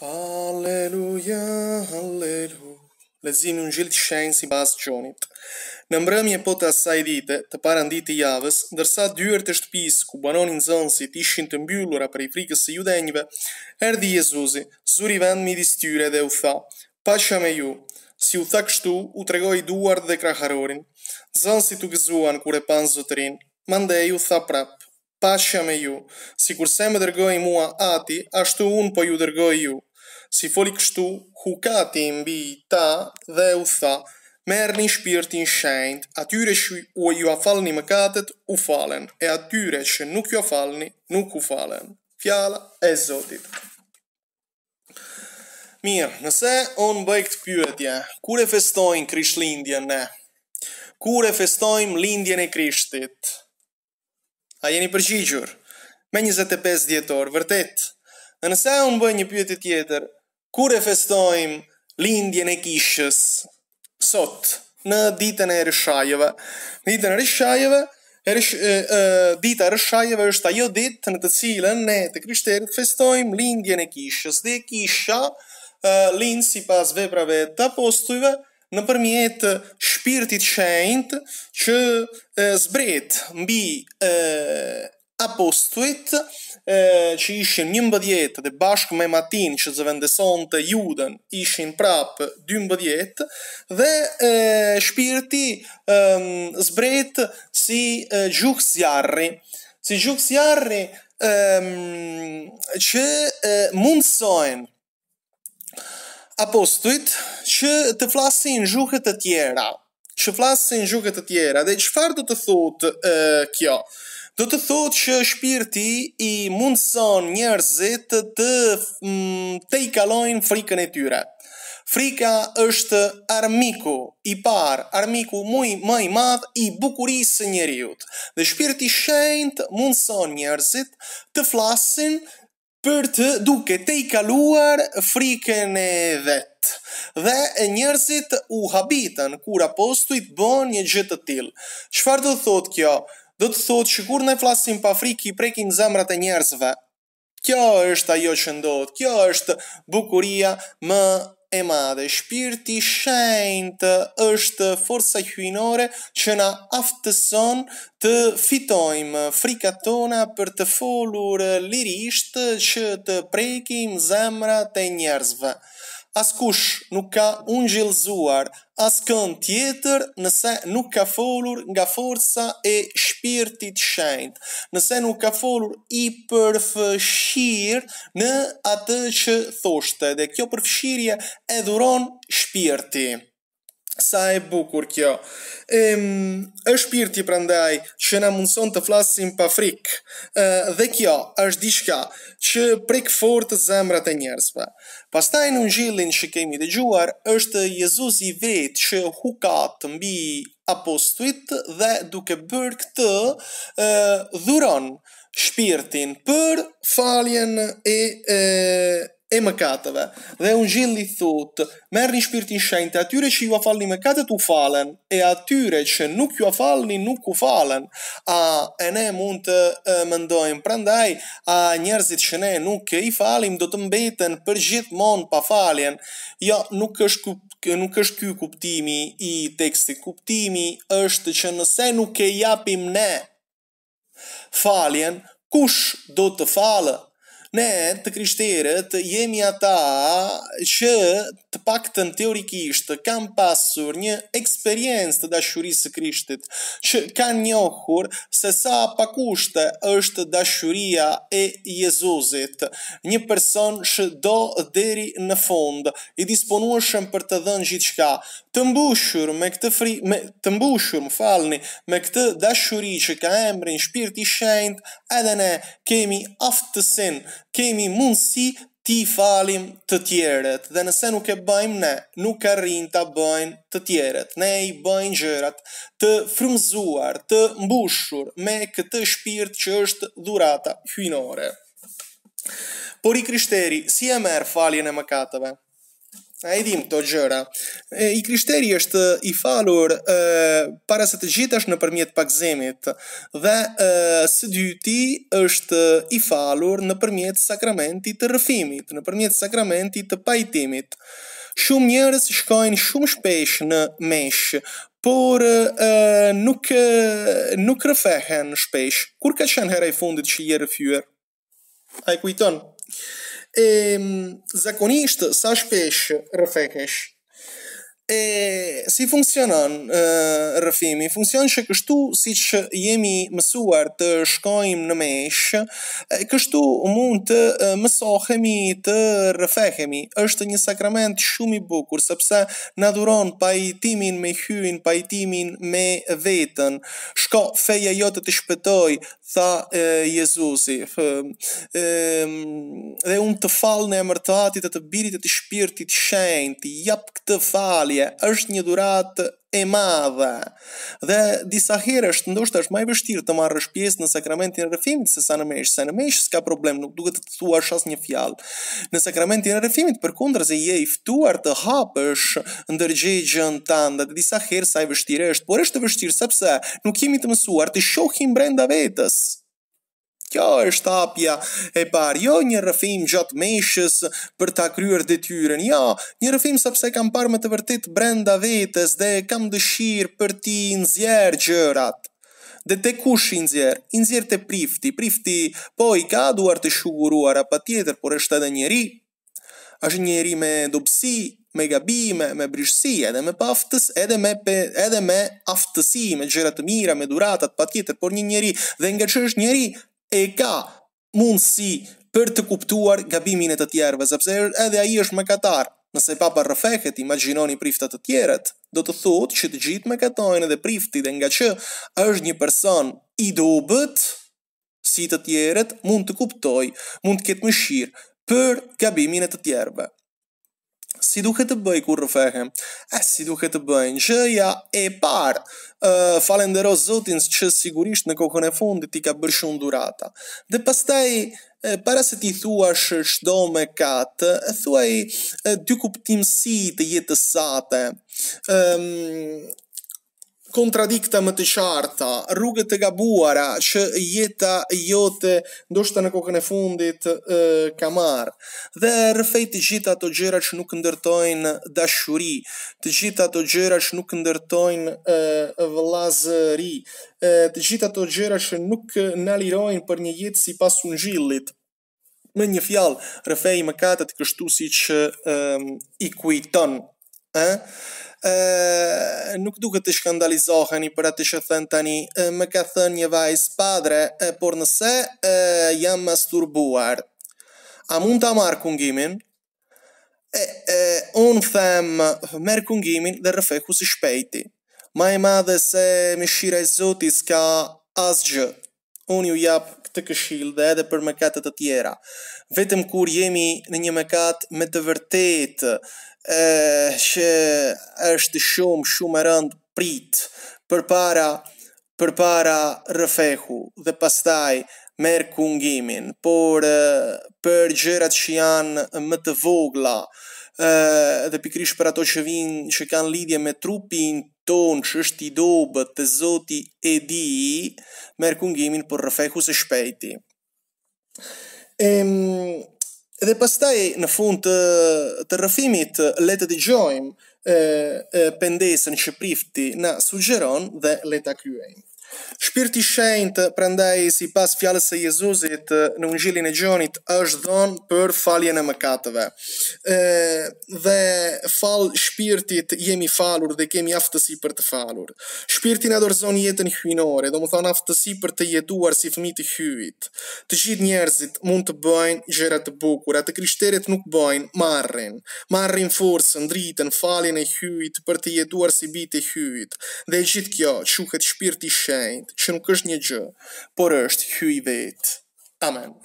Alleluja, Alleluja. Lezim në gjilë të shenjë si basë gjonit. Në mbrëmje po të asaj dite, të parën ditë i javës, ndërsa dyër të shtëpis ku banonin zënësit ishin të mbyllura për i frikës e judenjive, erdi Jezusi, zuri vend midis tyre dhe u tha, pasha me ju, si u tha kështu, u tregoj duar dhe kraharorin, zënësit u gëzuan kure pan zotërin, mande ju tha prap, pasha me ju, si se me dërgoj mua ati, ashtu unë po ju dërgoj ju, si foli kështu, hukati mbi ta dhe u tha, merë një shpirtin shend, atyre që u ju afalni më katët, u falen, e atyre që nuk ju afalni, nuk u falen. Fjala e Zotit. Mirë, nëse on bëj këtë kur e festojnë Krishtlindjen në? Kur e festojnë lindjen e Krishtit? A jeni përgjigjur? Me 25 djetor, vërtet. Nëse on bëj një pyetje tjetër, kur e festojmë lindjen e kishës sot në ditën e rishajeve në ditën e rishajeve e rish, e, e, dita e rishajeve është ajo ditë në të cilën ne të krishterët festojmë lindjen e kishës dhe kisha e, lindë si pas veprave të apostujve në përmjet shpirtit shend që e, zbret mbi e, apostuit e, e, që ishin një mbëdjet dhe bashkë me matin që zëvendeson të juden ishin prapë dy mbëdjet dhe e, shpirti e, zbret si gjukë zjarri si gjukë zjarri e, që e, mundësojnë apostuit që të flasin gjukët të tjera që flasin gjukët të tjera dhe qëfar do të thotë kjo? kjo? Do të thotë që shpirti i mundëson njerëzit të të, mm, të i kalojnë frikën e tyre. Frika është armiku i parë, armiku muj më i madh i bukurisë njeriut. Dhe shpirti shenjt mundëson njerëzit të flasin për të duke të i kaluar frikën e vetë. Dhe njerëzit u habitën kur apostujt i të bon një gjithë të tilë. Qëfar të thotë kjo? do të thot që kur ne flasim pa friki i prekin zemrat e njerëzve, kjo është ajo që ndodhë, kjo është bukuria më e madhe, shpirti shenjt është forsa hyjnore që na aftëson të fitojmë frikat tona për të folur lirisht që të prekim zemrat e njerëzve as kush nuk ka unë gjelzuar, as kënd tjetër nëse nuk ka folur nga forësa e shpirtit shend, nëse nuk ka folur i përfëshirë në atë që thoshte, dhe kjo përfëshirje e dhuron shpirti sa e bukur kjo. Ehm, është shpirti prandaj që na mundson të flasim pa frik. Ë dhe kjo është diçka që prek fort zemrat e njerëzve. Pastaj në ungjillin që kemi dëgjuar është Jezusi vetë që hukat të mbi apostujt dhe duke bërë këtë ë dhuron shpirtin për faljen e, e e mëkatëve. Dhe unë gjillë i thutë, merë një shpirtin shenjtë, atyre që ju afalni mëkatët u falen, e atyre që nuk ju afalni nuk u falen, a e ne mund të e, mëndojmë, prandaj, a njerëzit që ne nuk i falim, do të mbeten për gjithmonë pa faljen, jo, nuk është nuk është ky kuptimi i tekstit. Kuptimi është që nëse nuk e japim ne faljen, kush do të falë? ne të krishterët jemi ata që të paktën teorikisht kam pasur një eksperiencë të dashurisë krishtit që kanë njohur se sa pakushte është dashuria e Jezuzit një person që do deri në fund i disponuashëm për të dhënë gjithë shka të mbushur me këtë fri me, të mbushur më falni me këtë dashuri që ka emrin shpirti shend edhe ne kemi aftësin kemi mundësi ti falim të tjerët dhe nëse nuk e bëjmë ne, nuk e rrin të bëjmë të tjerët. Ne i bëjmë gjërat të frumzuar, të mbushur me këtë shpirt që është dhurata hynore. Por i krishteri, si e merë faljen e mëkatëve? A i të gjëra. E, I krishteri është i falur e, para se të gjithash në përmjet pakzemit dhe e, së dyti është i falur në përmjet sakramentit të rëfimit, në përmjet sakramentit të pajtimit. Shumë njërës shkojnë shumë shpesh në meshë, por e, nuk, e, nuk rëfehen shpesh. Kur ka qenë heraj fundit që i e rëfyër? A i kujtonë? e zakonisht sa shpesh rrëfekesh e si funksionon rrëfimi funksionon që kështu siç jemi mësuar të shkojmë në mesh kështu mund të mësohemi të rrëfehemi është një sakrament shumë i bukur sepse na dhuron pajtimin me hyrin pajtimin me veten shko feja jote të shpëtoi tha e, Jezusi, e, e, dhe unë të falë në emër të atit e të birit e të shpirtit shenjt, të japë këtë falje, është një duratë e madhe. Dhe disa herë është ndoshta është më e vështirë të marrësh pjesë në sakramentin e rrëfimit se sa në mesh, se në mesh s'ka problem, nuk duhet të thuash asnjë fjalë. Në sakramentin e rrëfimit përkundër se je i ftuar të hapësh ndërgjegjen tënde, dhe disa herë sa e vështirë është, por është e vështirë sepse nuk jemi të mësuar të shohim brenda vetes. Kjo është hapja e parë, jo një rrëfim gjatë meshës për ta kryer detyrën. Jo, një rrëfim sepse kam parë me të vërtetë brenda vetes dhe kam dëshirë për ti nxjerr gjërat. Dhe te kush i nxjerë, i të prifti, prifti po i ka duar të shuguruar apa tjetër, por është edhe njeri, është njeri me dopsi, me gabime, me brishësi, edhe me paftës, edhe me, pe, edhe me aftësi, me gjërat të mira, me duratat, pa por një njeri, dhe nga që e ka mundësi për të kuptuar gabimin e të tjerëve, sepse edhe ai është mëkatar. Nëse papa rrëfehet, imagjinoni prifta të tjerët, do të thotë që të gjithë mëkatojnë edhe prifti dhe nga që është një person i dobët si të tjerët, mund të kuptoj, mund të ketë mëshirë për gabimin e të tjerëve si duke të bëj kur rëfehem, e si duke të bëj në gjëja e parë, uh, falendero zotin që sigurisht në kohën e fundit i ka bërë shumë durata. Dhe pastaj, e, para se ti thua shë me katë, e thua i dy kuptimësi të jetës sate, um, kontradikta më të qarta, rrugët të gabuara, që jeta jote, ndoshtë të në kokën e fundit, e, kamar, dhe rrëfej të gjitha të gjera që nuk ndërtojnë dashuri, të gjitha të gjera që nuk ndërtojnë e, vlazëri, e, të gjitha të gjera që nuk nalirojnë për një jetë si ungjillit. gjillit, me një fjalë, rëfej më katët kështu si që i kujtonë ë nuk duhet të skandalizoheni për atë që thën tani e, më ka thënë një vajzë padre e, por nëse e, jam masturbuar a mund ta marr kungimin e, e un them merr kungimin dhe rrefeku si shpejti ma e madhe se shira e zotis ka asgjë un ju jap këtë këshil dhe edhe për mëkatet të tjera vetëm kur jemi në një mëkat me të vërtetë që është shumë shumë e rëndë prit për para për para rëfehu dhe pastaj merë kungimin por për gjërat që janë më të vogla dhe pikrish për ato që vinë që kanë lidhje me trupin ton që është i dobet të zoti e di merë kungimin për rëfehu se shpejti e Edhe pastaj në fund të të rrëfimit le të dëgjojmë pendesën që prifti na sugjeron dhe le ta kryejmë. Shpirti shenjt, prendaj si pas fjallës së Jezusit në ungjilin e gjonit, është dhonë për faljen e mëkatëve. E, dhe fal shpirtit jemi falur dhe kemi aftësi për të falur. Shpirtin dorëzon jetën hynore, do më thonë aftësi për të jetuar si fmi të hyjit. Të gjithë njerëzit mund të bëjnë gjëra të bukura, të krishterit nuk bëjnë marrin. Marrin forcë ndritën, faljen e hyjit për të jetuar si bitë e hyjit. Dhe gjithë kjo, quhet shpirti shenjt njëjtë, që nuk është një gjë, por është hyj vetë. Amen.